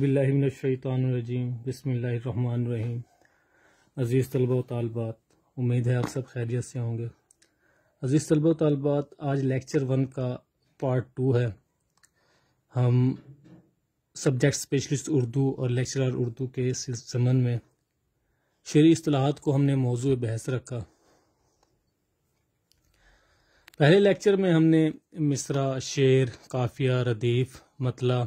बिल्लाशैतरजीम बसमीम अज़ीज़ तलबा तालबात उम्मीद है आप सब खैरियत से होंगे अज़ीज़ तलबा तालबात आज लेक्चर वन का पार्ट टू है हम सब्जेक्ट स्पेशलिस्ट उर्दू और लेक्चरर उर्दू के जमन में शरी असलाहत को हमने मौजू बहस रखा पहले लेक्चर में हमने मिसरा शेर काफिया रदीफ़ मतला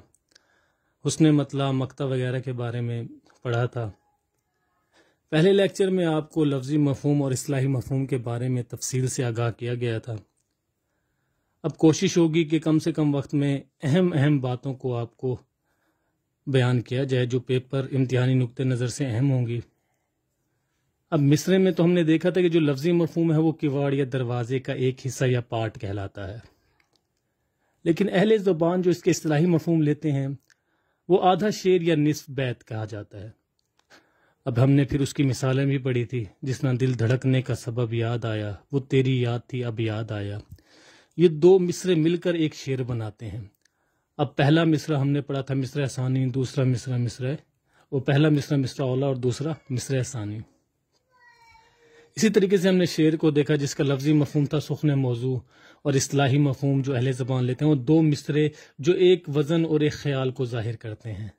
उसने मतला मकता वगैरह के बारे में पढ़ा था पहले लेक्चर में आपको लफ्ज़ी मफहम और असलाही मफहम के बारे में तफसील से आगाह किया गया था अब कोशिश होगी कि कम से कम वक्त में अहम अहम बातों को आपको बयान किया जाए जो पेपर इम्तहानी नुक़ नज़र से अहम होंगी अब मिसरे में तो हमने देखा था कि जो लफ्ज़ी मफहम है वो किवाड़ या दरवाजे का एक हिस्सा या पार्ट कहलाता है लेकिन अहले जबान जो इसके असलाही मफहम लेते हैं वो आधा शेर या निसफ बैत कहा जाता है अब हमने फिर उसकी मिसालें भी पढ़ी थी जिसना दिल धड़कने का सबब याद आया वो तेरी याद थी अब याद आया ये दो मिसरे मिलकर एक शेर बनाते हैं अब पहला मिसरा हमने पढ़ा था मिसरा सानी दूसरा मिसरा मिसरा वो पहला मिसरा मिसरा ओला और दूसरा मिसरा सानी इसी तरीके से हमने शेर को देखा जिसका लफ्जी मफहम था सुखन मौजू और असलाही मफहम जो अहले ज़बान लेते हैं वो दो मिसरे जो एक वज़न और एक ख्याल को ज़ाहिर करते हैं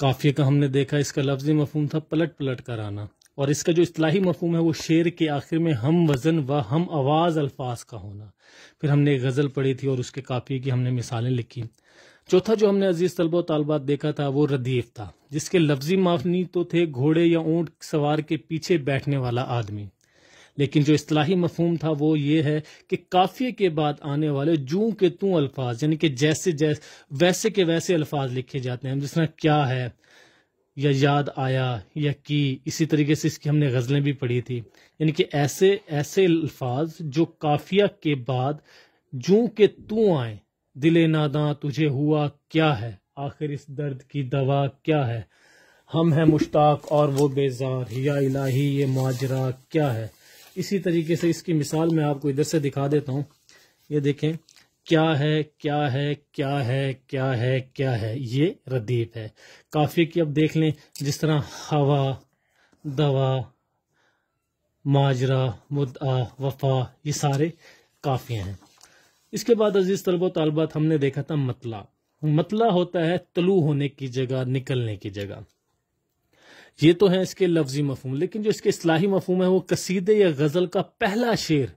काफ़िए का हमने देखा इसका लफ्जी मफहम था पलट पलट कर आना और इसका जो असलाही मफहम है वो शेर के आखिर में हम वज़न व हम आवाज़ अल्फाज का होना फिर हमने एक गज़ल पढ़ी थी और उसके काफ़ी की हमने मिसालें लिखी चौथा जो हमने अजीज तलबा तलबात देखा था वो रदीफ था जिसके लफ्जी माफनी तो थे घोड़े या ऊंट सवार के पीछे बैठने वाला आदमी लेकिन जो असलाही मफहम था वो ये है कि काफिए के बाद आने वाले जू के तू अल्फाज यानी कि जैसे जैसे वैसे के वैसे अल्फाज लिखे जाते हैं जिस क्या है या याद आया या की इसी तरीके से इसकी हमने गज़लें भी पढ़ी थी यानी कि ऐसे ऐसे अल्फाज जो काफिया के बाद जू के तू आए दिले नादा तुझे हुआ क्या है आखिर इस दर्द की दवा क्या है हम हैं मुश्ताक और वो बेजार या इलाही ये माजरा क्या है इसी तरीके से इसकी मिसाल मैं आपको इधर से दिखा देता हूँ ये देखें क्या है क्या है क्या है क्या है क्या है ये रदीफ है काफ़ी की अब देख लें जिस तरह हवा दवा माजरा मुद्दा वफा ये सारे काफ़ी हैं इसके बाद अजीज तलबो तलबात हमने देखा था मतला मतला होता है तलु होने की जगह निकलने की जगह ये तो है इसके लफ्जी मफहम लेकिन जो इसके असलाही मफहम है वो कसीदे या गज़ल का पहला शेर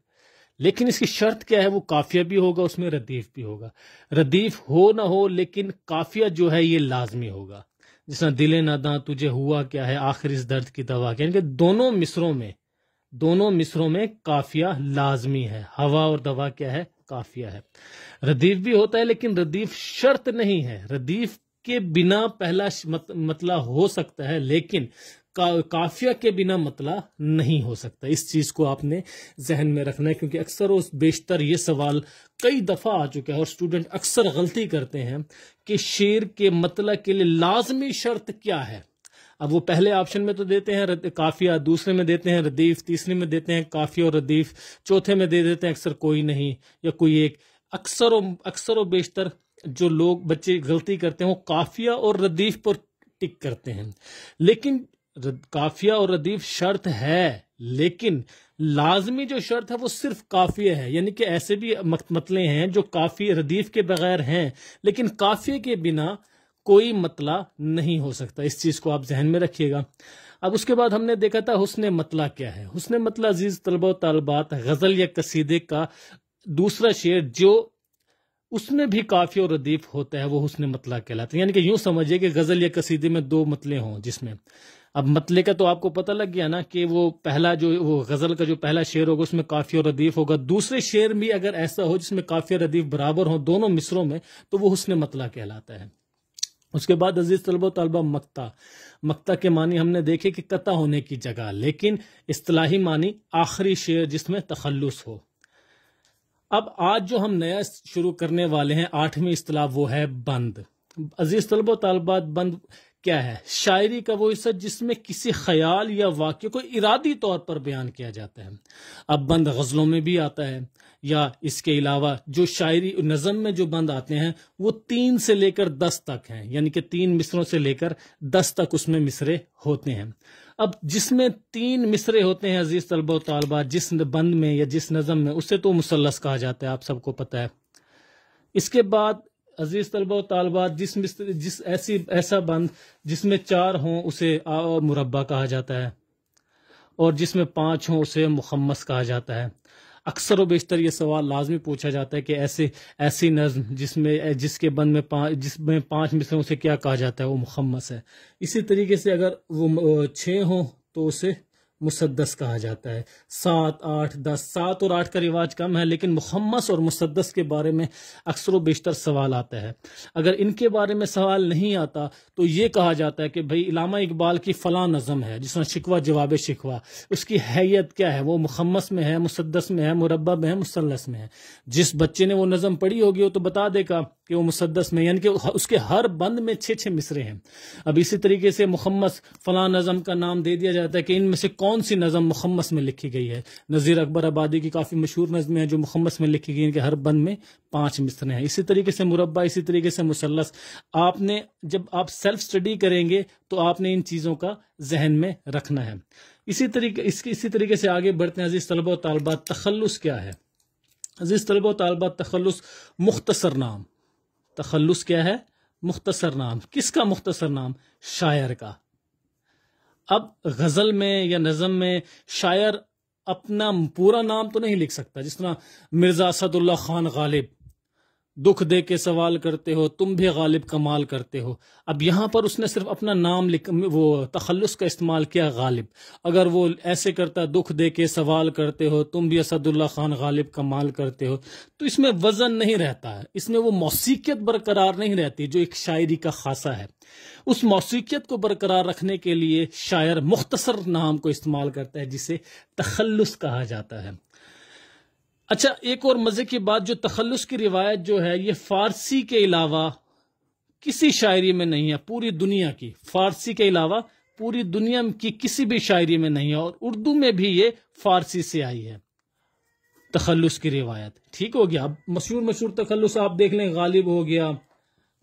लेकिन इसकी शर्त क्या है वो काफिया भी होगा उसमें रदीफ भी होगा रदीफ हो ना हो लेकिन काफिया जो है ये लाजमी होगा जिस दिले दिले नादा तुझे हुआ क्या है आखिर इस दर्द की दवा क्या यानी कि दोनों मिसरों में दोनों मिसरों में काफिया लाजमी है हवा और दवा क्या है काफिया है रदीफ भी होता है लेकिन रदीफ शर्त नहीं है रदीफ के बिना पहला मत, मतला हो सकता है लेकिन का, काफिया के बिना मतला नहीं हो सकता इस चीज को आपने जहन में रखना है क्योंकि अक्सर और बेशतर ये सवाल कई दफा आ चुका है और स्टूडेंट अक्सर गलती करते हैं कि शेर के मतला के लिए लाजमी शर्त क्या है अब वो पहले ऑप्शन में तो देते हैं काफिया दूसरे में देते हैं रदीफ तीसरे में देते हैं काफिया और रदीफ चौथे में दे देते हैं अक्सर कोई नहीं या कोई एक अक्सर अक्सर व बेशतर जो लोग बच्चे गलती करते हैं वो काफिया और रदीफ पर टिक करते हैं लेकिन काफिया और रदीफ शर्त है लेकिन लाजमी जो शर्त है वो सिर्फ काफिया है यानी कि ऐसे भी मतले हैं जो काफी रदीफ के बगैर हैं लेकिन काफिया के बिना कोई मतला नहीं हो सकता इस चीज को आप जहन में रखिएगा अब उसके बाद हमने देखा था हुसन मतला क्या है हुसन मतला अजीज तलबा तलबात गजल या कसीदे का दूसरा शेर जो उसमें भी काफी और रदीफ होता है वो हुसन मतला कहलाते हैं यानी कि यूं समझिए कि गजल या कसीदे में दो मतले हों जिसमें अब मतले का तो आपको पता लग गया ना कि वो पहला जो वो गजल का जो पहला शेर होगा उसमें काफी और रदीफ होगा दूसरे शेर भी अगर ऐसा हो जिसमें काफी और रदीफ बराबर हो दोनों मिसरों में तो वो हुसन मतला कहलाता है उसके बाद अजीज तलबा तलबा मक्ता मक्ता के मानी हमने देखे कि कता होने की जगह लेकिन असलाही मानी आखिरी शेर जिसमें तखल्लुस हो अब आज जो हम नया शुरू करने वाले हैं आठवीं असलाह वो है बंद अजीज तलबा तलबा बंद क्या है शायरी का वो हिस्सा जिसमें किसी ख्याल या वाक्य को इरादी तौर पर बयान किया जाता है अब बंद गज़लों में भी आता है या इसके अलावा जो शायरी नज़म में जो बंद आते हैं वो तीन से लेकर दस तक हैं यानी कि तीन मिसरों से लेकर दस तक उसमें मिसरे होते हैं अब जिसमें तीन मिसरे होते हैं अजीज़ तलबा तलबा जिस बंद में या जिस नज़म में उसे तो मुसलस कहा जाता है आप सबको पता है इसके बाद अजीज तलबा तालबात जिस जिस ऐसी ऐसा बंद जिसमें चार हों उसे मुरबा कहा जाता है और जिसमें पांच हों उसे मुखमस कहा जाता है अक्सर व बेशतर ये सवाल लाजमी पूछा जाता है कि ऐसे ऐसी नज्म जिसमें जिसके बंद में पाँच जिसमें पांच मिसरे उसे क्या कहा जाता है वो मुखमस है इसी तरीके से अगर वो छः हों तो उसे मुसदस कहा जाता है सात आठ दस सात और आठ का रिवाज कम है लेकिन मुखम्मस और मुसदस के बारे में अक्सर बेशतर सवाल आता है अगर इनके बारे में सवाल नहीं आता तो ये कहा जाता है कि भाई इलामा इकबाल की फ़लाँ नज़म है जिसमें शिकवा जवाब शिकवा उसकी हैत क्या है वो मुखम्मस में है मुसदस में है मुरबा में है मुसलस में है जिस बच्चे ने वो नज़म पढ़ी होगी वो तो बता देगा कि वो मुसदस में यानी कि उसके हर बंद में छः छः मिसरे हैं अब इसी तरीके से मुखम्मस फ़लाँ नज़म का नाम दे दिया जाता है कि इनमें से कौन कौन सी नज़म मुखम्मस में लिखी गई है नज़ीर अकबर आबादी की काफ़ी मशहूर नज़में हैं जो मुखम्मस में लिखी गई हैं कि हर बंद में पांच मिसरे हैं इसी तरीके से मुरबा इसी तरीके से मुसलस आपने जब आप सेल्फ स्टडी करेंगे तो आपने इन चीज़ों का जहन में रखना है इसी तरीके इसके इसी तरीके से आगे बढ़ते हैं अजीज़ तलबा तलबा तखलस क्या है अजीज़ तलबा तलबा तखलस मुख्तसर नाम तखलस क्या है मुख्तसर नाम किसका मुख्तसर नाम शायर का अब गजल में या नज़म में शायर अपना पूरा नाम तो नहीं लिख सकता जिस तरह मिर्ज़ा असदुल्ला खान गालिब दुख दे के सवाल करते हो तुम भी गालिब कमाल करते हो अब यहां पर उसने सिर्फ अपना नाम लिख वो तखलस का इस्तेमाल किया गालिब अगर वो ऐसे करता दुख दे के सवाल करते हो तुम भी असदुल्ला खान गालिब कमाल करते हो तो इसमें वजन नहीं रहता है इसमें वो मौसीकियत बरकरार नहीं रहती जो एक शायरी का खासा है उस मौसीकियत को बरकरार रखने के लिए शायर मुख्तसर नाम को इस्तेमाल करता है जिसे तखलस कहा जाता है अच्छा एक और मजे की बात जो तखलस की रिवायत जो है ये फारसी के अलावा किसी शायरी में नहीं है पूरी दुनिया की फारसी के अलावा पूरी दुनिया की किसी भी शायरी में नहीं है और उर्दू में भी ये फारसी से आई है तखलस की रिवायत ठीक हो गया अब मशहूर मशहूर तखलस आप देख लें गालिब हो गया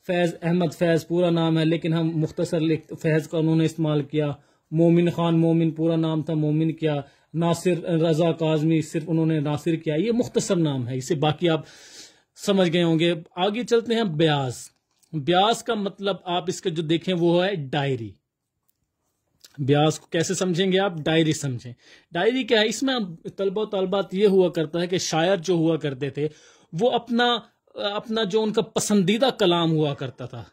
फैज़ अहमद फैज़ पूरा नाम है लेकिन हम मुख्तसर फैज़ का उन्होंने इस्तेमाल किया मोमिन खान मोमिन पूरा नाम था मोमिन क्या नासिर रजा काजमी सिर्फ उन्होंने नासिर किया ये मुख्तसर नाम है इसे बाकी आप समझ गए होंगे आगे चलते हैं ब्याज ब्याज का मतलब आप इसका जो देखें वो है डायरी ब्याज को कैसे समझेंगे आप डायरी समझें डायरी क्या है इसमें तलबा तलबात ये हुआ करता है कि शायर जो हुआ करते थे वो अपना अपना जो उनका पसंदीदा कलाम हुआ करता था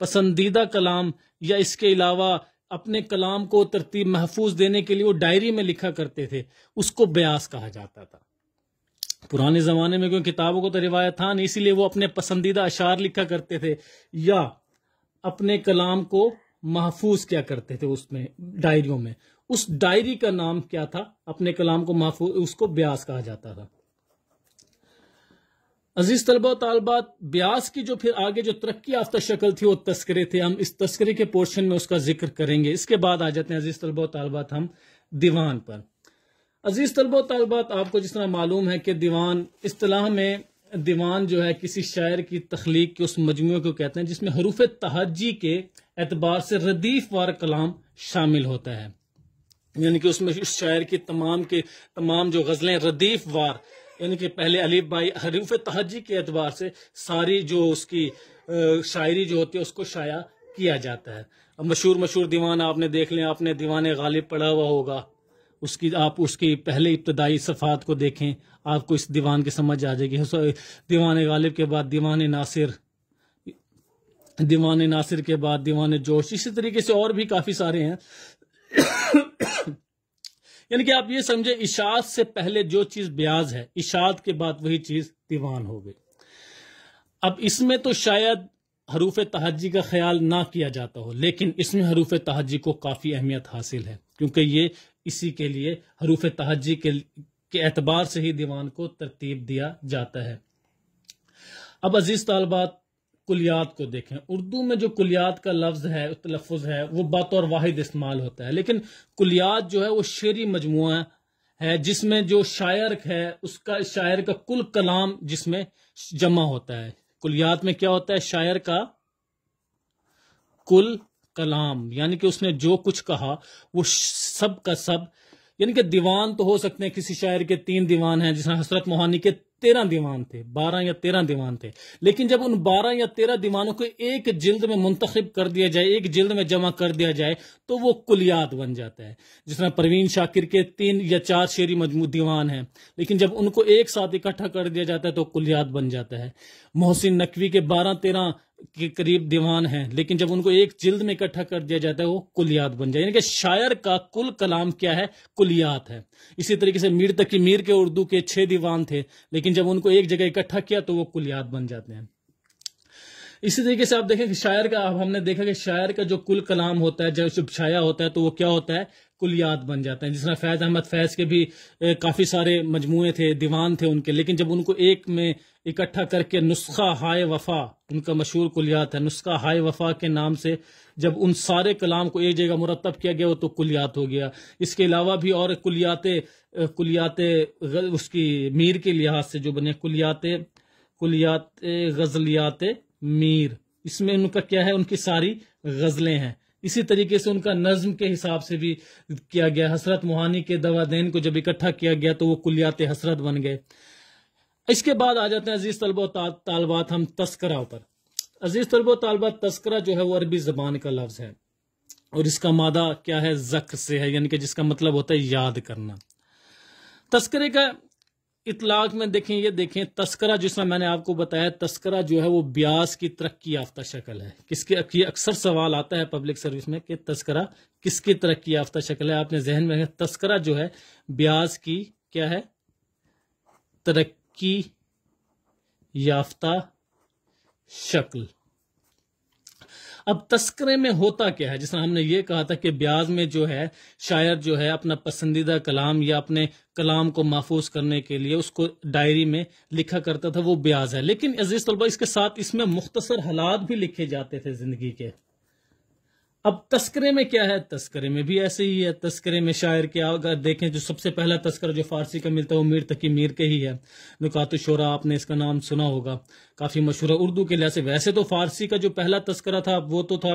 पसंदीदा कलाम या इसके अलावा अपने कलाम को तरतीब महफूज देने के लिए वो डायरी में लिखा करते थे उसको ब्यास कहा जाता था पुराने ज़माने में क्योंकि किताबों को तो रिवायत था नहीं इसीलिए वो अपने पसंदीदा अशार लिखा करते थे या अपने कलाम को महफूज क्या करते थे उसमें डायरियों में उस डायरी का नाम क्या था अपने कलाम को महफूज उसको ब्यास कहा जाता था अजीज तलबा तलबात ब्यास की जो फिर आगे जो तरक्की याफ्ता शक्ल थी वो तस्करे थे हम इस तस्करे के पोर्शन में उसका जिक्र करेंगे इसके बाद आ जाते हैं अजीज तलबा तलबात हम दीवान पर अजीज तलबा तलबात आपको जिस तरह मालूम है कि दीवान असलाह में दीवान जो है किसी शायर की तख्लीक के उस मजमु को कहते हैं जिसमें हरूफ तहजी के एतबार से रदीफ वार कलाम शामिल होता है यानी कि उसमें उस शायर की तमाम के तमाम जो गज़लें रदीफ वार यानी कि पहले अलीफ भाई हरूफ तहजी के अतबार से सारी जो उसकी शायरी जो होती है उसको शाया किया जाता है अब मशहूर मशहूर दीवान आपने देख लें आपने दीवान गालिब पढ़ा हुआ होगा उसकी आप उसकी पहले इब्तदाई सफ़ात को देखें आपको इस दीवान की समझ आ जाएगी दीवान गालिब के बाद दीवान नासिर दीवान नासिर के बाद दीवान जोश इसी तरीके से और भी काफ़ी सारे हैं यानी कि आप ये समझे इशाद से पहले जो चीज ब्याज है इशाद के बाद वही चीज दीवान हो गई अब इसमें तो शायद हरूफ तहजी का ख्याल ना किया जाता हो लेकिन इसमें हरूफ तहजी को काफ़ी अहमियत हासिल है क्योंकि ये इसी के लिए हरूफ तहजी के के एतबार से ही दीवान को तरतीब दिया जाता है अब अजीज तलबात कुलियात को देखें उर्दू में जो कुलियात का लफ्ज़ है तलफ़ है वो बात और वाहिद इस्तेमाल होता है लेकिन कुलियात जो है वो शेरी मजमु है जिसमें जो शायर है उसका शायर का कुल कलाम जिसमें जमा होता है कुलियात में क्या होता है शायर का कुल कलाम यानी कि उसने जो कुछ कहा वो सब का सब यानी कि दीवान तो हो सकते हैं किसी शायर के तीन दीवान हैं जिसमें हसरत मोहानी के तेरह दीवान थे बारह या तेरह दीवान थे लेकिन जब उन बारह या तेरह दीवानों को एक जिल्द में मुंतखब कर दिया जाए एक जिल्द में जमा कर दिया जाए तो वो कुलियात बन जाता है जिसमें परवीन शाकिर के तीन या चार शेरी मजमू दीवान हैं लेकिन जब उनको एक साथ इकट्ठा कर दिया जाता है तो कुलियात बन जाता है मोहसिन नकवी के बारह तेरह के करीब दीवान हैं लेकिन जब उनको एक जिल्द में इकट्ठा कर दिया जाता है वो कुलियात बन जाए यानी कि शायर का कुल कलाम क्या है कुलियात है इसी तरीके से मीर तकी मीर के उर्दू के छह दीवान थे लेकिन जब उनको एक जगह इकट्ठा किया तो वो कुलियात बन जाते हैं इसी तरीके से आप देखें कि शायर का अब हमने देखा कि शायर का जो कुल कलाम होता है जब छाया होता है तो वो क्या होता है कुलियात बन जाते हैं जिस तरह फैज़ अहमद फैज़ के भी काफ़ी सारे मजमू थे दीवान थे उनके लेकिन जब उनको एक में इकट्ठा करके नुस्खा हाय वफा उनका मशहूर कुलियात है नुस्खा हाय वफा के नाम से जब उन सारे कलाम को एक जगह मुरतब किया गया वो तो कुलियात हो गया इसके अलावा भी और कुलियाते कुलियाते उसकी मीर के लिहाज से जो बने कुलियाते कुलियात गजलियात मीर इसमें उनका क्या है उनकी सारी गजलें हैं इसी तरीके से उनका नज्म के हिसाब से भी किया गया हसरत मोहानी के दवादैन को जब इकट्ठा किया गया तो वो कुलियात हसरत बन गए इसके बाद आ जाते हैं अजीज तलब तालबात हम तस्करा पर अजीज तलब तालबा तस्करा जो है वो अरबी जबान का लफ्ज़ है और इसका मादा क्या है जख से है यानी कि जिसका मतलब होता है याद करना तस्करे का इतलाक में देखें ये देखें तस्करा जिसमें मैंने आपको बताया तस्करा जो है वो ब्यास की तरक्की याफ्ता शक्ल है किसके अक्सर सवाल आता है पब्लिक सर्विस में कि तस्करा किसकी तरक्की याफ्ता शक्ल है आपने जहन में तस्करा जो है ब्यास की क्या है तरक्की तरक्की याफ्ता शक्ल अब तस्करे में होता क्या है जिस हमने ये कहा था कि ब्याज में जो है शायर जो है अपना पसंदीदा कलाम या अपने कलाम को महफूज करने के लिए उसको डायरी में लिखा करता था वो ब्याज है लेकिन अजीज तलबा इसके साथ इसमें मुख्तसर हालात भी लिखे जाते थे जिंदगी के अब तस्करे में क्या है तस्करे में भी ऐसे ही है तस्करे में शायर क्या अगर देखें जो सबसे पहला तस्कर जो फारसी का मिलता है वो मीर तकी मीर के ही है नुकात शोरा आपने इसका नाम सुना होगा काफ़ी मशहूर है उर्दू के लिहाज से वैसे तो फारसी का जो पहला तस्करा था वो तो था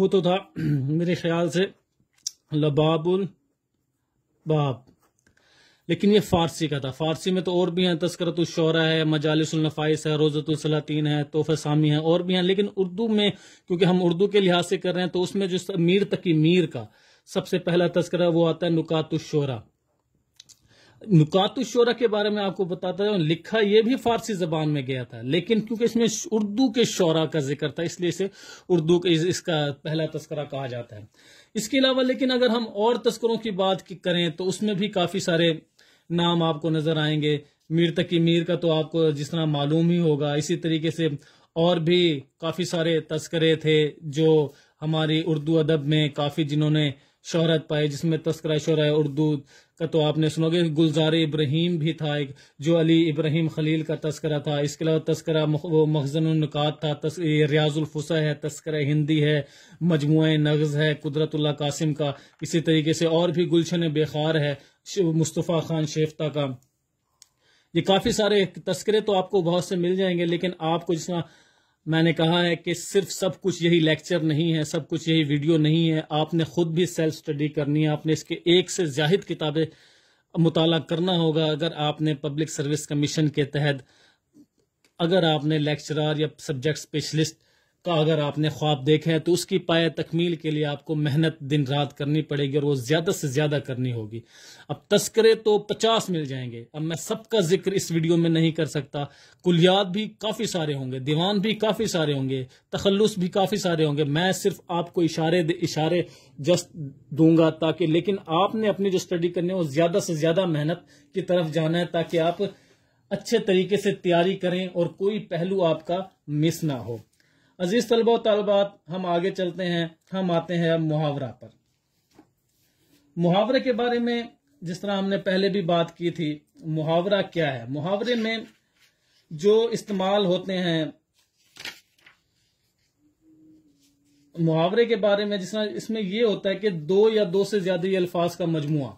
वो तो था मेरे ख्याल से लबाबुल बाब लेकिन ये फारसी का था फारसी में तो और भी हैं शौरा है मजालसनफाइस है रोज़तुलसलातीन है तोहफ़ सामी है और भी हैं लेकिन उर्दू में क्योंकि हम उर्दू के लिहाज से कर रहे हैं तो उसमें जो मीर तकी मीर का सबसे पहला तस्करा वो आता है नुकात नुकातुशरा के बारे में आपको बताता हूँ लिखा यह भी फारसी जबान में गया था लेकिन क्योंकि इसमें उर्दू के शौरा का जिक्र था इसलिए इसे उर्दू के इसका पहला तस्करा कहा जाता है इसके अलावा लेकिन अगर हम और तस्करों की बात की करें तो उसमें भी काफ़ी सारे नाम आपको नजर आएंगे मीर तकी मीर का तो आपको जिस तरह मालूम ही होगा इसी तरीके से और भी काफ़ी सारे तस्करे थे जो हमारी उर्दू अदब में काफ़ी जिन्होंने शहरत पाई जिसमें तस्करा शरा उर्दू का तो आपने सुनोगे गुलजार इब्राहिम भी था एक जो अली इब्राहिम खलील का तस्करा था इसके अलावा तस्करा वो मखजनकात था तस, रियाजुलफुसा है तस्करा हिंदी है मजमु नगज़ है कुदरतुल्ला कासिम का इसी तरीके से और भी गुलशन बेखार है मुस्तफ़ा खान शेफ्ता का ये काफ़ी सारे तस्करे तो आपको बहुत से मिल जाएंगे लेकिन आपको जिस मैंने कहा है कि सिर्फ सब कुछ यही लेक्चर नहीं है सब कुछ यही वीडियो नहीं है आपने खुद भी सेल्फ स्टडी करनी है आपने इसके एक से ज्याद किताबें मुताल करना होगा अगर आपने पब्लिक सर्विस कमीशन के तहत अगर आपने लेक्चरर या सब्जेक्ट स्पेशलिस्ट का अगर आपने ख्वाब देखा है तो उसकी पाए तकमील के लिए आपको मेहनत दिन रात करनी पड़ेगी और वो ज़्यादा से ज़्यादा करनी होगी अब तस्करे तो पचास मिल जाएंगे अब मैं सबका जिक्र इस वीडियो में नहीं कर सकता कुलियात भी काफ़ी सारे होंगे दीवान भी काफ़ी सारे होंगे तखलुस भी काफ़ी सारे होंगे मैं सिर्फ आपको इशारे इशारे जस्ट दूंगा ताकि लेकिन आपने अपनी जो स्टडी करनी है वो ज़्यादा से ज़्यादा मेहनत की तरफ जाना है ताकि आप अच्छे तरीके से तैयारी करें और कोई पहलू आपका मिस ना हो अजीज तलबा तलबात हम आगे चलते हैं हम आते हैं अब मुहावरा पर मुहावरे के बारे में जिस तरह हमने पहले भी बात की थी मुहावरा क्या है मुहावरे में जो इस्तेमाल होते हैं मुहावरे के बारे में जिस तरह इसमें यह होता है कि दो या दो से ज्यादा अल्फाज का मजमुआ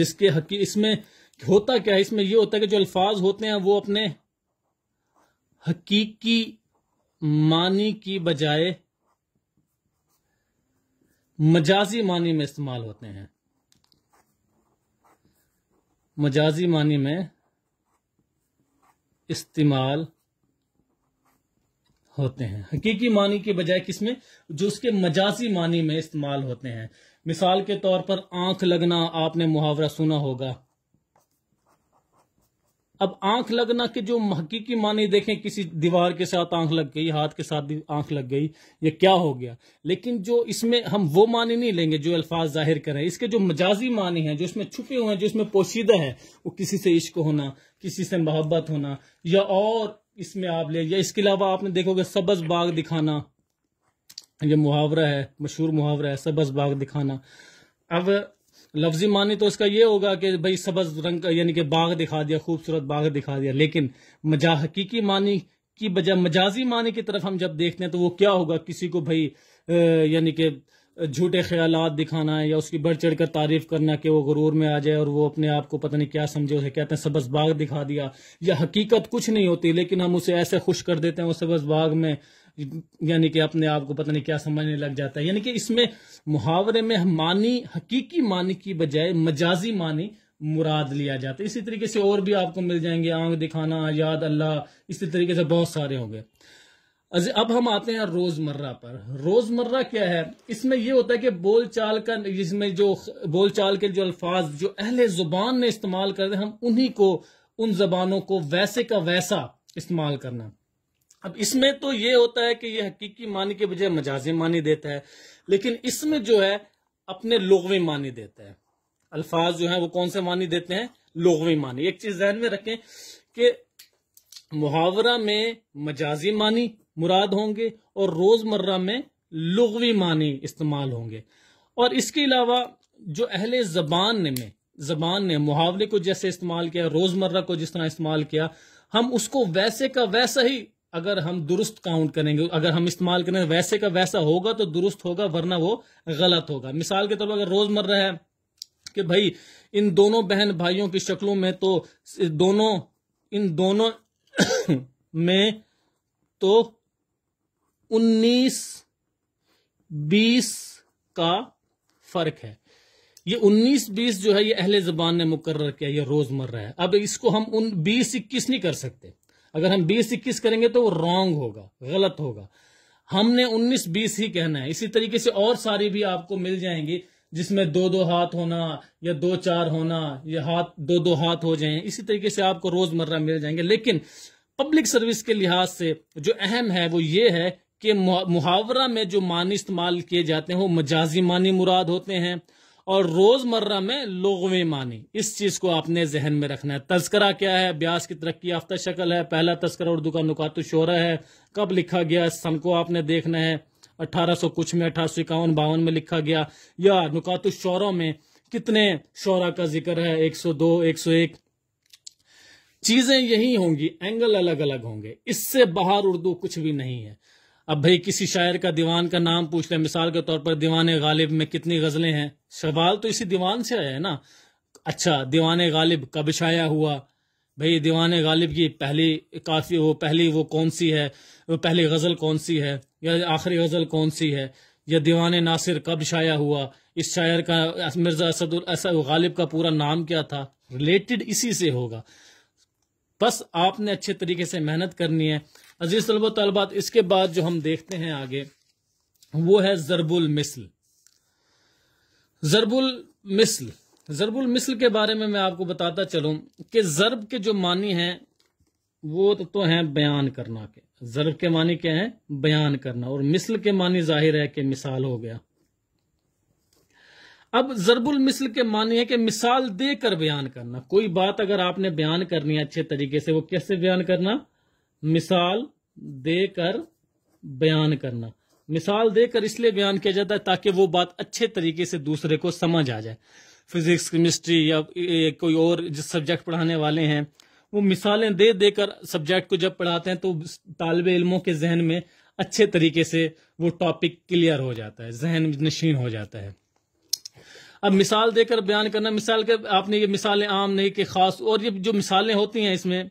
जिसके हकी इसमें होता क्या है इसमें यह होता है कि जो अल्फाज होते हैं वो अपने हकीकी मानी की बजाय मजाजी मानी में इस्तेमाल होते हैं मजाजी मानी में इस्तेमाल होते हैं हकीकी मानी के बजाय किसमें जो उसके मजाजी मानी में इस्तेमाल होते हैं मिसाल के तौर पर आंख लगना आपने मुहावरा सुना होगा अब आंख लगना के जो हकीकी माने देखें किसी दीवार के साथ आंख लग गई हाथ के साथ आंख लग गई ये क्या हो गया लेकिन जो इसमें हम वो माने नहीं लेंगे जो अल्फाज जाहिर करें इसके जो मजाजी माने हैं जो इसमें छुपे हुए हैं जो इसमें पोशीदा है वो किसी से इश्क होना किसी से मोहब्बत होना या और इसमें आप ले या इसके अलावा आपने देखोगे सबज बाग दिखाना ये मुहावरा है मशहूर मुहावरा है सबज बाग दिखाना अब लफ्जी माने तो इसका ये होगा कि भाई सबज रंग यानी कि बाघ दिखा दिया खूबसूरत बाघ दिखा दिया लेकिन मजा हकीकी मानी की बजाय मजाजी माने की तरफ हम जब देखते हैं तो वो क्या होगा किसी को भाई यानी कि झूठे ख्याल दिखाना है या उसकी बढ़ चढ़ कर तारीफ करना कि वो गुरूर में आ जाए और वो अपने आप को पता नहीं क्या समझे उसे कहते हैं सबज बाग दिखा दिया या हकीकत कुछ नहीं होती लेकिन हम उसे ऐसे खुश कर देते हैं वो सबज बाग में यानी कि अपने आप को पता नहीं क्या समझने लग जाता है यानी कि इसमें मुहावरे में मानी हकीकी मानी की बजाय मजाजी मानी मुराद लिया जाता है इसी तरीके से और भी आपको मिल जाएंगे आंख दिखाना याद अल्लाह इसी तरीके से बहुत सारे होंगे अब हम आते हैं रोजमर्रा पर रोजमर्रा क्या है इसमें यह होता है कि बोलचाल का जिसमें जो बोलचाल के जो अल्फाज जो अहले जुबान ने इस्तेमाल कर हैं हम उन्हीं को उन जबानों को वैसे का वैसा इस्तेमाल करना अब इसमें तो ये होता है कि ये हकीकी मानी के बजाय मजाजी मानी देता है लेकिन इसमें जो है अपने लोगवी मानी देता है अल्फाज जो है वो कौन से मानी देते हैं लोगवी मानी एक चीज जहन में रखें कि मुहावरा में मजाजी मानी मुराद होंगे और रोजमर्रा में लुगवी मानी इस्तेमाल होंगे और इसके अलावा जो अहले जबान ने में जबान ने मुहावरे को जैसे इस्तेमाल किया रोजमर्रा को जिस तरह इस्तेमाल किया हम उसको वैसे का वैसा ही अगर हम दुरुस्त काउंट करेंगे अगर हम इस्तेमाल करें वैसे का वैसा होगा तो दुरुस्त होगा वरना वो गलत होगा मिसाल के तौर पर अगर रोजमर्रा है कि भाई इन दोनों बहन भाइयों की शक्लों में तो दोनों इन दोनों में तो उन्नीस बीस का फर्क है ये 19 20 जो है ये अहले जबान ने मुकर किया ये रोजमर्रा है अब इसको हम उन बीस इक्कीस नहीं कर सकते अगर हम बीस इक्कीस करेंगे तो वो रॉन्ग होगा गलत होगा हमने उन्नीस बीस ही कहना है इसी तरीके से और सारी भी आपको मिल जाएंगी जिसमें दो दो हाथ होना या दो चार होना या हाथ दो दो हाथ हो जाए इसी तरीके से आपको रोजमर्रा मिल जाएंगे लेकिन पब्लिक सर्विस के लिहाज से जो अहम है वो ये है कि मुहावरा में जो मानी इस्तेमाल किए जाते हैं वो मजाजी मानी मुराद होते हैं और रोजमर्रा में लोगवे मानी इस चीज को आपने जहन में रखना है तस्करा क्या है ब्यास की तरक्की याफ्ता शक्ल है पहला तस्करा उर्दू का नुकात शोरा है कब लिखा गया सन को आपने देखना है 1800 कुछ में अठारह सौ इक्यावन बावन में लिखा गया या नुकात शौरा में कितने शौरा का जिक्र है एक सौ दो एक सौ एक चीजें यही होंगी एंगल अलग अलग होंगे इससे बाहर उर्दू कुछ भी नहीं है अब भाई किसी शायर का दीवान का नाम पूछ रहे मिसाल के तौर पर दीवान गालिब में कितनी गज़लें हैं सवाल तो इसी दीवान से आया है ना अच्छा दीवान गालिब कब शाया हुआ भाई दीवान गालिब की पहली काफ़ी वो पहली वो कौन सी है वो पहली गज़ल कौन सी है या आखिरी गज़ल कौन सी है या दीवान नासिर कब शाया हुआ इस शायर का मिर्ज़ा असद गालिब का पूरा नाम क्या था रिलेटेड इसी से होगा बस आपने अच्छे तरीके से मेहनत करनी है अजीज तलब तलबात इसके बाद जो हम देखते हैं आगे वो है जरबुल मिसल जरबुल मिसल जरबुल मिसल के बारे में मैं आपको बताता चलूं कि जरब के जो मानी हैं वो तो, तो हैं बयान करना के जरब के मानी क्या हैं बयान करना और मिसल के मानी जाहिर है कि मिसाल हो गया अब जरबुल मिसल के मानी है कि मिसाल देकर बयान करना कोई बात अगर आपने बयान करनी है अच्छे तरीके से वो कैसे बयान करना मिसाल देकर बयान करना मिसाल देकर इसलिए बयान किया जाता है ताकि वो बात अच्छे तरीके से दूसरे को समझ आ जाए फिजिक्स केमिस्ट्री या कोई और जिस सब्जेक्ट पढ़ाने वाले हैं वो मिसालें दे देकर सब्जेक्ट को जब पढ़ाते हैं तो तालब इलमों के जहन में अच्छे तरीके से वो टॉपिक क्लियर हो जाता है जहन नशीन हो जाता है अब मिसाल देकर बयान करना मिसाल के आपने ये मिसालें आम नहीं कि खास और ये जो मिसालें होती हैं इसमें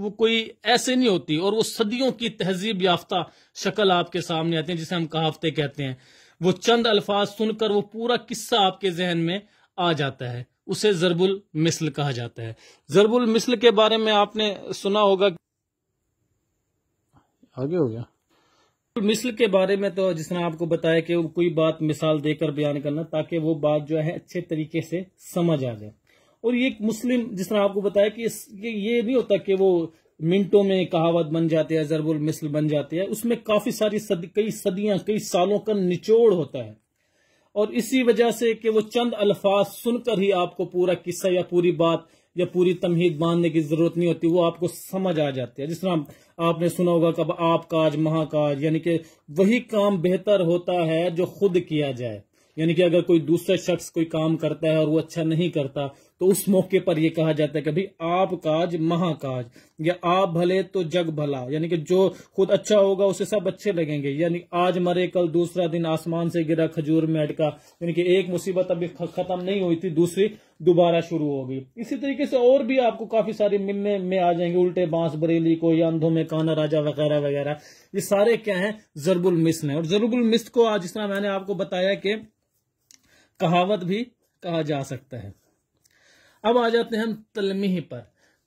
वो कोई ऐसे नहीं होती और वो सदियों की तहजीब याफ्ता शक्ल आपके सामने आती है जिसे हम कहावते कहते हैं वो चंद अल्फाज सुनकर वो पूरा किस्सा आपके जहन में आ जाता है उसे जरबुल मिसल कहा जाता है जरबुल मिसल के बारे में आपने सुना होगा आगे हो गया मिसल के बारे में तो जिसने आपको बताया कि कोई बात मिसाल देकर बयान करना ताकि वो बात जो है अच्छे तरीके से समझ आ जाए और ये मुस्लिम जिस तरह आपको बताया कि ये नहीं होता कि वो मिनटों में कहावत बन जाते हैं जरबुल मिसल बन जाते हैं उसमें काफी सारी सद, कई सदियां कई सालों का निचोड़ होता है और इसी वजह से कि वो चंद अल्फाज सुनकर ही आपको पूरा किस्सा या पूरी बात या पूरी तमहीद बांधने की जरूरत नहीं होती वो आपको समझ आ जाती है जिस तरह आपने सुना होगा कब आप काज महाकाज यानी कि वही काम बेहतर होता है जो खुद किया जाए यानी कि अगर कोई दूसरा शख्स कोई काम करता है और वो अच्छा नहीं करता तो उस मौके पर यह कहा जाता है कि भाई आप काज महाकाज या आप भले तो जग भला यानी कि जो खुद अच्छा होगा उसे सब अच्छे लगेंगे यानी आज मरे कल दूसरा दिन आसमान से गिरा खजूर में अटका यानी कि एक मुसीबत अभी खत्म नहीं हुई थी दूसरी दोबारा शुरू होगी इसी तरीके से और भी आपको काफी सारे मिलने में आ जाएंगे उल्टे बांस बरेली को या अंधों में काना राजा वगैरह वगैरह ये सारे क्या है जरबुल मिस है और जरबुल मिस को आज इस तरह मैंने आपको बताया कि कहावत भी कहा जा सकता है अब आ जाते हैं हम तलमी पर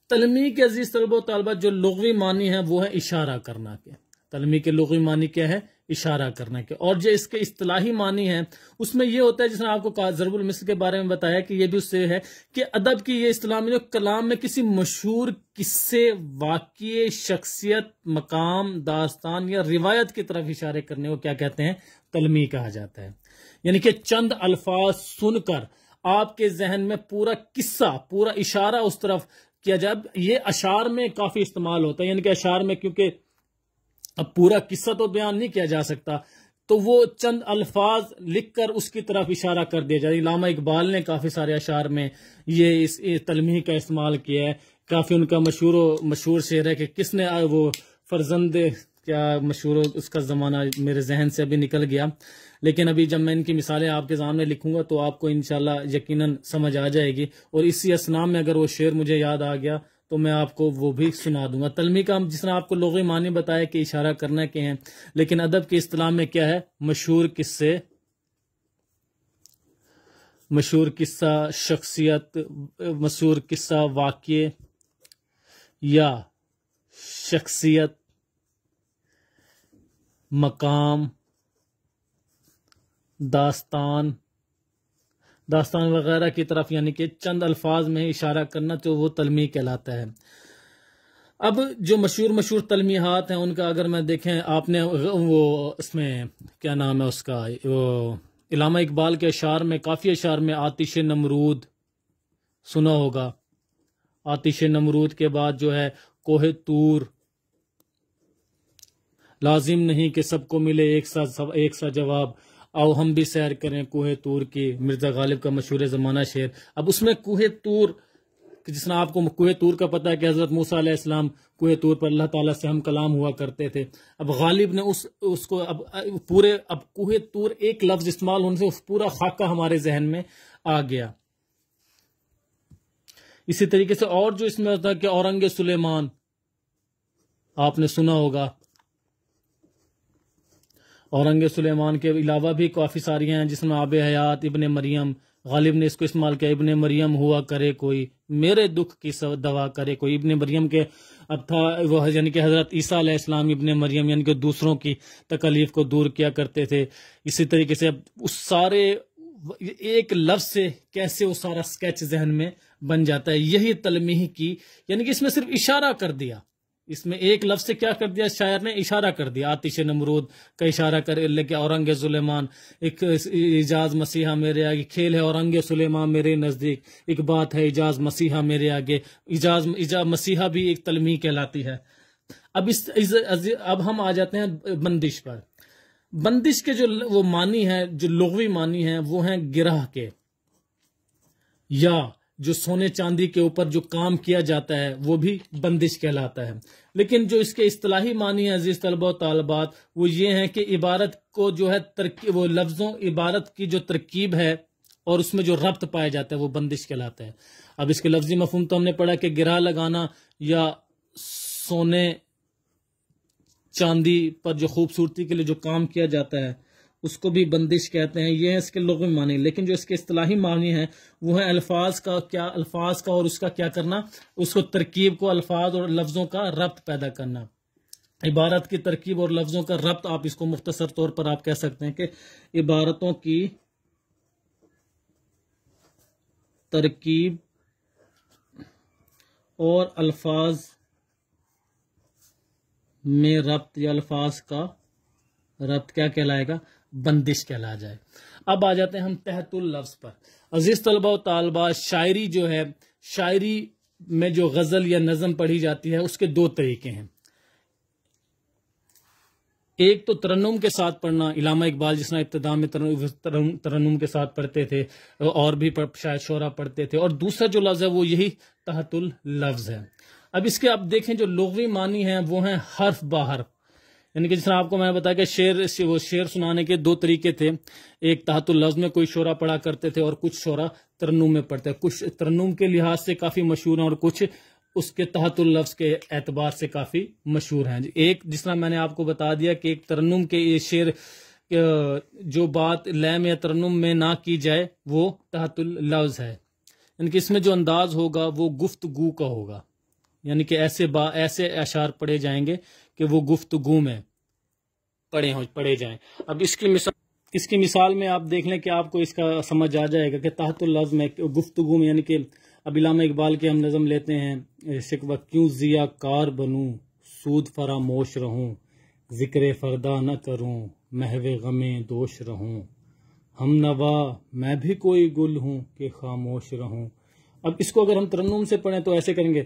तलमी के अजीज तलब तलबा जो लगवी मानी है वो है इशारा करना के तलमी के लगवी मानी क्या है इशारा करना के और जो इसके इतलाही मानी है उसमें यह होता है जिसने आपको कहा जरबुल मिस्र के बारे में बताया कि यह भी उससे है कि अदब की यह इस्लामी में जो कलाम में किसी मशहूर किस्से वाक्य शख्सियत मकाम दास्तान या रिवायत की तरफ इशारे करने को क्या कहते हैं तलमी कहा जाता है यानी कि चंद अल्फाज सुनकर आपके जहन में पूरा किस्सा पूरा इशारा उस तरफ किया जाए ये अशार में काफी इस्तेमाल होता है यानी कि अशार में क्योंकि अब पूरा किस्सा तो बयान नहीं किया जा सकता तो वो चंद अल्फाज लिखकर उसकी तरफ इशारा कर दिया जाए लामा इकबाल ने काफ़ी सारे अशार में ये इस, इस तलमी का इस्तेमाल किया है काफ़ी उनका मशहूर मशहूर शेर है कि किसने वो फर्जंद क्या मशहूर उसका ज़माना मेरे जहन से अभी निकल गया लेकिन अभी जब मैं इनकी मिसालें आपके सामने लिखूंगा तो आपको इनशाला यकीन समझ आ जाएगी और इसी असनाम में अगर वो शेर मुझे याद आ गया तो मैं आपको वो भी सुना दूंगा तलमी का जिसने आपको लोग माने बताया कि इशारा करना के हैं लेकिन अदब के इस्तेलाम में क्या है मशहूर किस्से मशहूर किस्सा शख्सियत मशहूर किस्सा वाक्य या शख्सियत मकाम दास्तान दास्तान वगैरह की तरफ यानी कि चंद अल्फाज में इशारा करना तो वो तलमी कहलाता है अब जो मशहूर मशहूर तलमीहत हैं उनका अगर मैं देखें आपने वो इसमें क्या नाम है उसका वो इलामा इकबाल के अशार में काफ़ी अशार में आतिश नमरूद सुना होगा आतिश नमरूद के बाद जो है कोहे तूर लाजिम नहीं कि सबको मिले एक सा सब एक सा जवाब आओ हम भी सैर करें कुहे तूर की मिर्जा गालिब का मशहूर ज़माना शेर अब उसमें कुहे तूर जिसने आपको कुहे तूर का पता है कि हज़रत मूसा इस्लाम तूर पर अल्लाह ताला से हम कलाम हुआ करते थे अब गालिब ने उस उसको अब पूरे अब कुहे तूर एक लफ्ज इस्तेमाल होने से उस पूरा खाका हमारे जहन में आ गया इसी तरीके से और जो इसमें होता है कि औरंग सुलेमान आपने सुना होगा औरंग सुलेमान के अलावा भी काफ़ी सारी हैं जिसमें आब हयात इबन मरियम गालिब ने इसको इस्तेमाल किया इबन मरियम हुआ करे कोई मेरे दुख की दवा करे कोई इबन मरियम के अब था वह यानी कि हज़रत ईसा इस्लाम इबन मरियम यानी कि दूसरों की तकलीफ़ को दूर किया करते थे इसी तरीके से अब उस सारे एक लफ्ज से कैसे वो सारा स्केच जहन में बन जाता है यही तलमीह की यानी कि इसमें सिर्फ इशारा कर दिया इसमें एक लफ्ज से क्या कर दिया शायर ने इशारा कर दिया आतिश नमरूद का इशारा कर लेके औरंग सुलेमान एक इजाज मसीहा मेरे आगे खेल है औरंग सुलेमान मेरे नज़दीक एक बात है इजाज मसीहा मेरे आगे इजाज इजा मसीहा भी एक तलमी कहलाती है अब इस, इस अब हम आ जाते हैं बंदिश पर बंदिश के जो वो मानी है जो लघवी मानी है वो है गिरह के या जो सोने चांदी के ऊपर जो काम किया जाता है वो भी बंदिश कहलाता है लेकिन जो इसके असलाही मानी है अजीज़ तलबा तलबात वो ये हैं कि इबारत को जो है तरकी वो लफ्ज़ों इबारत की जो तरकीब है और उसमें जो रब्त पाया जाता है वो बंदिश कहलाता है अब इसके लफ्जी मफहम तो हमने पढ़ा कि गिरा लगाना या सोने चांदी पर जो खूबसूरती के लिए जो काम किया जाता है उसको भी बंदिश कहते हैं ये है इसके लोगों में मानी लेकिन जो इसके असलाही मानी है वो है अल्फाज का क्या अल्फाज का और उसका क्या करना उसको तरकीब को अल्फाज और लफ्ज़ों का रब्त पैदा करना इबारत की तरकीब और लफ्ज़ों का रब्त आप इसको मुख्तसर तौर पर आप कह सकते हैं कि इबारतों की तरकीब और अल्फाज में रब्त या अल्फाज का रब्त क्या कहलाएगा बंदिश कहला जाए अब आ जाते हैं हम तहतुल लफ्ज पर अजीज तलबा तालबा शायरी जो है शायरी में जो गजल या नज़म पढ़ी जाती है उसके दो तरीके हैं एक तो तरन्नुम के साथ पढ़ना इलामा इकबाल जिसना इब्तदा में तरन्नुम के साथ पढ़ते थे और भी शायद शोरा पढ़ते थे और दूसरा जो लफ्ज़ है वो यही तहतुल लफ्ज़ है अब इसके आप देखें जो लघवी मानी है वो है हर्फ बा हर्फ यानी कि जिस तरह आपको मैंने बताया कि शेर वो शेर सुनाने के दो तरीके थे एक तहतुल लफ्ज में कोई शोरा पढ़ा करते थे और कुछ शोरा तरनुम में पढ़ते कुछ तरनुम के लिहाज से काफ़ी मशहूर हैं और कुछ उसके तहतुल लफ्ज के एतबार से काफ़ी मशहूर हैं एक जिस तरह मैंने आपको बता दिया कि एक तरनुम के ये शेर जो बात लैम या तरनुम में ना की जाए वो तहतुल लफ्ज है यानी कि इसमें जो अंदाज होगा वो गुफ्तगु का होगा यानी कि ऐसे बा ऐसे अशार पढ़े जाएंगे कि वो गुफ्तगु में पढ़े हों पढ़े जाएं अब इसकी मिसाल इसकी मिसाल में आप देख लें कि आपको इसका समझ आ जाएगा कि लफ्ज़ में गुफ्तगु में यानी कि अब इलामा इकबाल की हम नज़म लेते हैं शिकवा क्यों जिया कार बनूँ सूद फरामोश रहूँ ज़िक्र फरदा न करूँ महव गमे दोष रहूँ हम नवा मैं भी कोई गुल हूँ कि खामोश रहूँ अब इसको अगर हम तरन्नुम से पढ़ें तो ऐसे करेंगे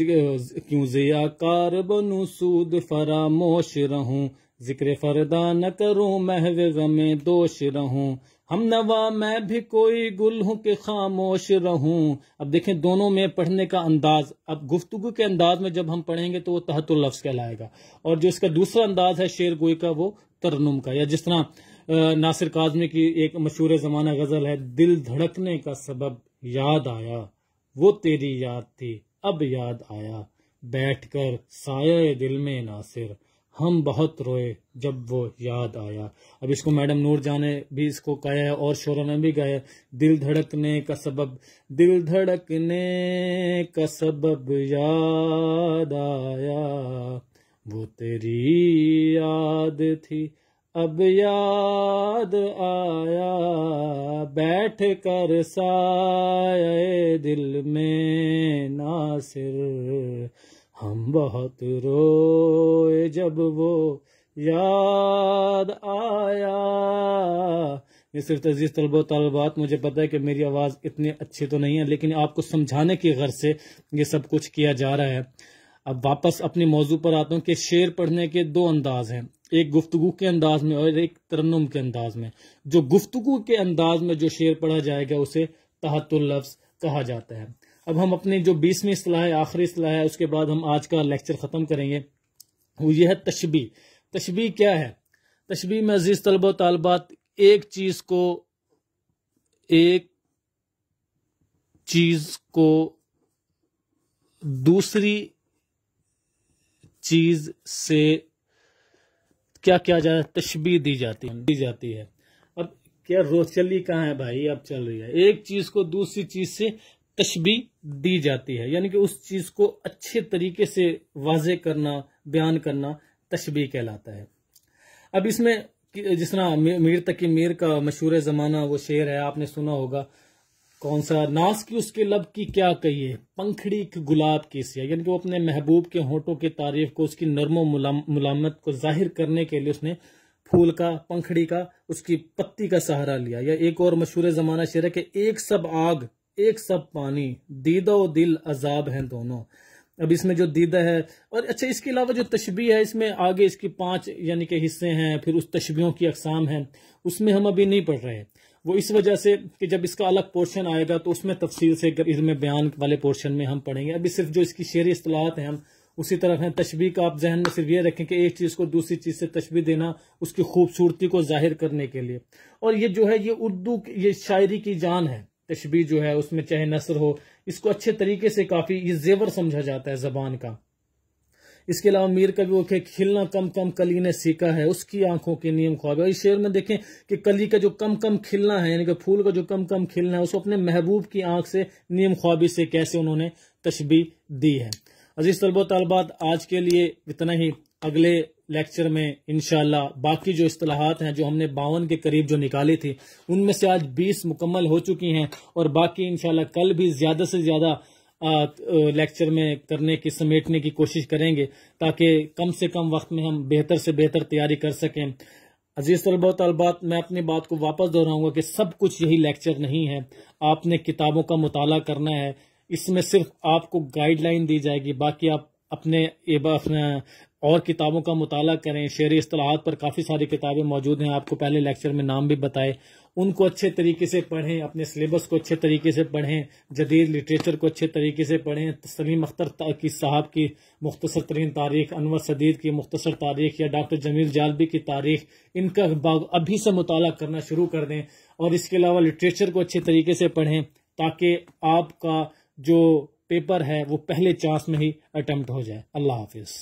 क्यों कार बनू सूद फरामोश रहूं जिक्र फरदा न करूं महव गमे दोष रहूं हम नवा मैं भी कोई गुल हूं के खामोश रहूं अब देखें दोनों में पढ़ने का अंदाज अब गुफ्तगु के अंदाज में जब हम पढ़ेंगे तो वो तहतुल लफ्ज कहलाएगा और जो इसका दूसरा अंदाज है शेर गोई का वो तरनुम का या जिस तरह नासिर काजमी की एक मशहूर ज़माना गज़ल है दिल धड़कने का सबब याद आया वो तेरी याद थी अब याद आया बैठकर साया दिल में नासिर हम बहुत रोए जब वो याद आया अब इसको मैडम नूर ने भी इसको गाया है और शोरों ने भी गाया दिल धड़कने का सबब दिल धड़कने का सबब याद आया वो तेरी याद थी अब याद आया बैठ कर साए दिल में नासिर हम बहुत रोए जब वो याद आया ये सिर्फ तजीज़ तलबो तलबात मुझे पता है कि मेरी आवाज़ इतनी अच्छी तो नहीं है लेकिन आपको समझाने की गर्ज से ये सब कुछ किया जा रहा है अब वापस अपने मौजू पर आता हूँ कि शेर पढ़ने के दो अंदाज हैं एक गुफ्तगु के अंदाज में और एक तरन्नम के अंदाज में जो गुफ्तगु के अंदाज में जो शेर पढ़ा जाएगा उसे तहतुल लफ्ज कहा जाता है अब हम अपने जो बीसवीं सलाह है आखिरी सलाह है उसके बाद हम आज का लेक्चर ख़त्म करेंगे वो यह है तशबी तशबी क्या है तशबी में अजीज़ तलबा तलबात एक चीज़ को एक चीज़ को दूसरी चीज़ से क्या क्या जाए तशबी दी जाती है दी जाती है अब क्या रोज चली कहाँ है भाई अब चल रही है एक चीज को दूसरी चीज से तशबी दी जाती है यानी कि उस चीज को अच्छे तरीके से वाजे करना बयान करना तशबी कहलाता है अब इसमें जिस तरह मीर तकी मीर का मशहूर ज़माना वो शेर है आपने सुना होगा कौन सा नास की उसके लब की क्या कहिए पंखड़ी की गुलाब की सिया यानी कि वो अपने महबूब के होठों की तारीफ को उसकी नरमो मुलामत को जाहिर करने के लिए उसने फूल का पंखड़ी का उसकी पत्ती का सहारा लिया या एक और मशहूर जमाना शेर है कि एक सब आग एक सब पानी दीदा दिल अजाब हैं दोनों अब इसमें जो दीदा है और अच्छा इसके अलावा जो तशबी है इसमें आगे इसकी पांच यानी के हिस्से हैं फिर उस तशबियों की अकसाम हैं उसमें हम अभी नहीं पढ़ रहे हैं वो इस वजह से कि जब इसका अलग पोर्शन आएगा तो उसमें तफसील से इसमें बयान वाले पोर्शन में हम पढ़ेंगे अभी सिर्फ जो इसकी शेरी असलाहत हैं हम उसी तरफ है तशबी का आप जहन में सिर्फ ये रखें कि एक चीज़ को दूसरी चीज़ से तशबी देना उसकी खूबसूरती को जाहिर करने के लिए और ये जो है ये उर्दू ये शायरी की जान है तशबी जो है उसमें चाहे नसर हो इसको अच्छे तरीके से काफ़ी ये जेवर समझा जाता है ज़बान का इसके अलावा मीर का भी वो खिलना कम कम कली ने सीखा है उसकी आंखों के नियम ख्वाब है इस शेर में देखें कि कली का जो कम कम खिलना है यानी कि फूल का जो कम कम खिलना है उसको अपने महबूब की आंख से नियम ख्वाबी से कैसे उन्होंने तशबी दी है अजीज तलबो तलबात आज के लिए इतना ही अगले लेक्चर में इनशाला बाकी जो असलाहत हैं जो हमने बावन के करीब जो निकाली थी उनमें से आज बीस मुकम्मल हो चुकी हैं और बाकी इनशाला कल भी ज़्यादा से ज़्यादा लेक्चर में करने की समेटने की कोशिश करेंगे ताकि कम से कम वक्त में हम बेहतर से बेहतर तैयारी कर सकें अजीज तलबा तलबात मैं अपनी बात को वापस दोहराऊंगा कि सब कुछ यही लेक्चर नहीं है आपने किताबों का मुताला करना है इसमें सिर्फ आपको गाइडलाइन दी जाएगी बाकी आप अपने और किताबों का मुताला करें शेर असलाहत पर काफ़ी सारी किताबें मौजूद हैं आपको पहले लेक्चर में नाम भी बताए उनको अच्छे तरीके से पढ़ें अपने सिलेबस को अच्छे तरीके से पढ़ें जदीद लिटरेचर को अच्छे तरीके से पढ़ें सलीम अख्तर की साहब की मुख्तर तरीन तारीख अनवर सदीर की मुख्तर तारीख या डॉक्टर जमील जालबी की तारीख इनका अभी से मुताला करना शुरू कर दें और इसके अलावा लिटरेचर को अच्छे तरीके से पढ़ें ताकि आपका जो पेपर है वो पहले चांस में ही अटैम्प्ट हो जाए अल्लाह हाफिज़